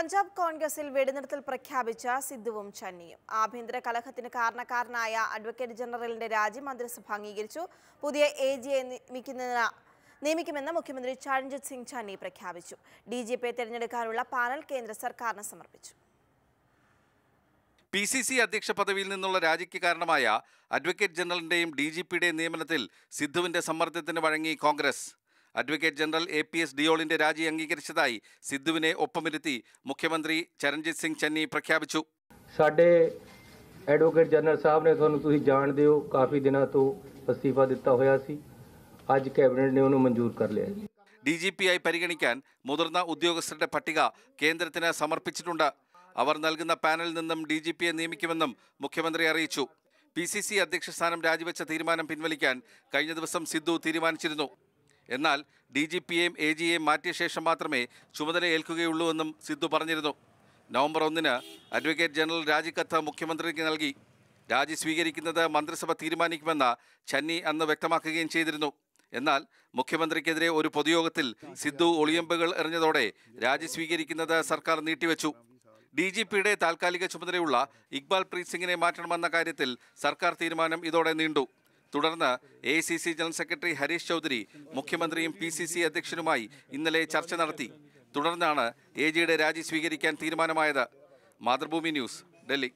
പഞ്ചാബ് കോൺഗ്രസിൽ വെടിനിർത്തൽ പ്രഖ്യാപിച്ച സിദ്ധുവും ചന്നിയും ആഭ്യന്തര കലഹത്തിന് കാരണക്കാരനായ അഡ്വക്കേറ്റ് ജനറലിന്റെ രാജി മന്ത്രിസഭ അംഗീകരിച്ചു പുതിയ എ ജിയെ നിയമിക്കുമെന്ന് മുഖ്യമന്ത്രി ചരൺജിത് സിംഗ് ചന്നി പ്രഖ്യാപിച്ചു ഡി ജി പിയെ തെരഞ്ഞെടുക്കാനുള്ള പാനൽ കേന്ദ്ര സർക്കാരിന് സമർപ്പിച്ചു പി സി സി അധ്യക്ഷ പദവിയിൽ നിന്നുള്ള രാജിക്ക് കാരണമായ അഡ്വക്കേറ്റ് ജനറലിന്റെയും ഡി ജി പിയുടെയും നിയമനത്തിൽ സിദ്ധുവിന്റെ സമ്മർദ്ദത്തിന് വഴങ്ങി Congress advocate general A P S ഡിയോളിന്റെ രാജി അംഗീകരിച്ചതായി സിദ്ധുവിനെ ഒപ്പമിരുത്തി മുഖ്യമന്ത്രി ചരൺജിത് സിംഗ് ചെന്നി പ്രഖ്യാപിച്ചു സാഡേ അഡ്വക്കേറ്റ് ജനറൽ ਸਾਹਿਬ ਨੇ ਤੁਹਾਨੂੰ ਤੁਸੀਂ ਜਾਣਦੇ ਹੋ ਕਾਫੀ ਦਿਨਾਂ ਤੋਂ ਅਸਤੀਫਾ ਦਿੱਤਾ ਹੋਇਆ ਸੀ ਅੱਜ ਕੈਬਨਿਟ ਨੇ ਉਹਨੂੰ ਮਨਜ਼ੂਰ ਕਰ ਲਿਆ ഡി ജി പി ആയി പരിഗണിക്കാൻ മുതിർന്ന ഉദ്യോഗസ്ഥരുടെ പട്ടിക കേന്ദ്രത്തിന് സമർപ്പിച്ചിട്ടുണ്ട് അവർ നൽകുന്ന പാനലിൽ നിന്നും ഡി ജി പിയെ നിയമിക്കുമെന്നും മുഖ്യമന്ത്രി അറിയിച്ചു പി സി സി അധ്യക്ഷ സ്ഥാനം രാജിവെച്ച തീരുമാനം പിൻവലിക്കാൻ കഴിഞ്ഞ ദിവസം സിദ്ധു തീരുമാനിച്ചിരുന്നു എന്നാൽ ഡി ജി പിയെയും എ ജിയെയും മാറ്റിയ ശേഷം മാത്രമേ ചുമതല എന്നും സിദ്ധു പറഞ്ഞിരുന്നു നവംബർ ഒന്നിന് അഡ്വക്കേറ്റ് ജനറൽ രാജിക്കത്ത് മുഖ്യമന്ത്രിക്ക് നൽകി രാജി സ്വീകരിക്കുന്നത് മന്ത്രിസഭ തീരുമാനിക്കുമെന്ന ചന്നി അന്ന് വ്യക്തമാക്കുകയും ചെയ്തിരുന്നു എന്നാൽ മുഖ്യമന്ത്രിക്കെതിരെ ഒരു പൊതുയോഗത്തിൽ സിദ്ധു ഒളിയമ്പുകൾ എറിഞ്ഞതോടെ രാജി സ്വീകരിക്കുന്നത് സർക്കാർ നീട്ടിവെച്ചു ഡി ജി പിയുടെ താൽക്കാലിക ചുമതലയുള്ള ഇക്ബാൽ പ്രീത് സിംഗിനെ മാറ്റണമെന്ന കാര്യത്തിൽ സർക്കാർ തീരുമാനം ഇതോടെ നീണ്ടു തുടർന്ന് A C C general secretary Harish Chaudhary മുഖ്യമന്ത്രിയും പി സി സി അധ്യക്ഷനുമായി ഇന്നലെ ചർച്ച നടത്തി തുടർന്നാണ് എ ജിയുടെ രാജി സ്വീകരിക്കാൻ തീരുമാനമായത് മാതൃഭൂമി ന്യൂസ് ഡൽഹി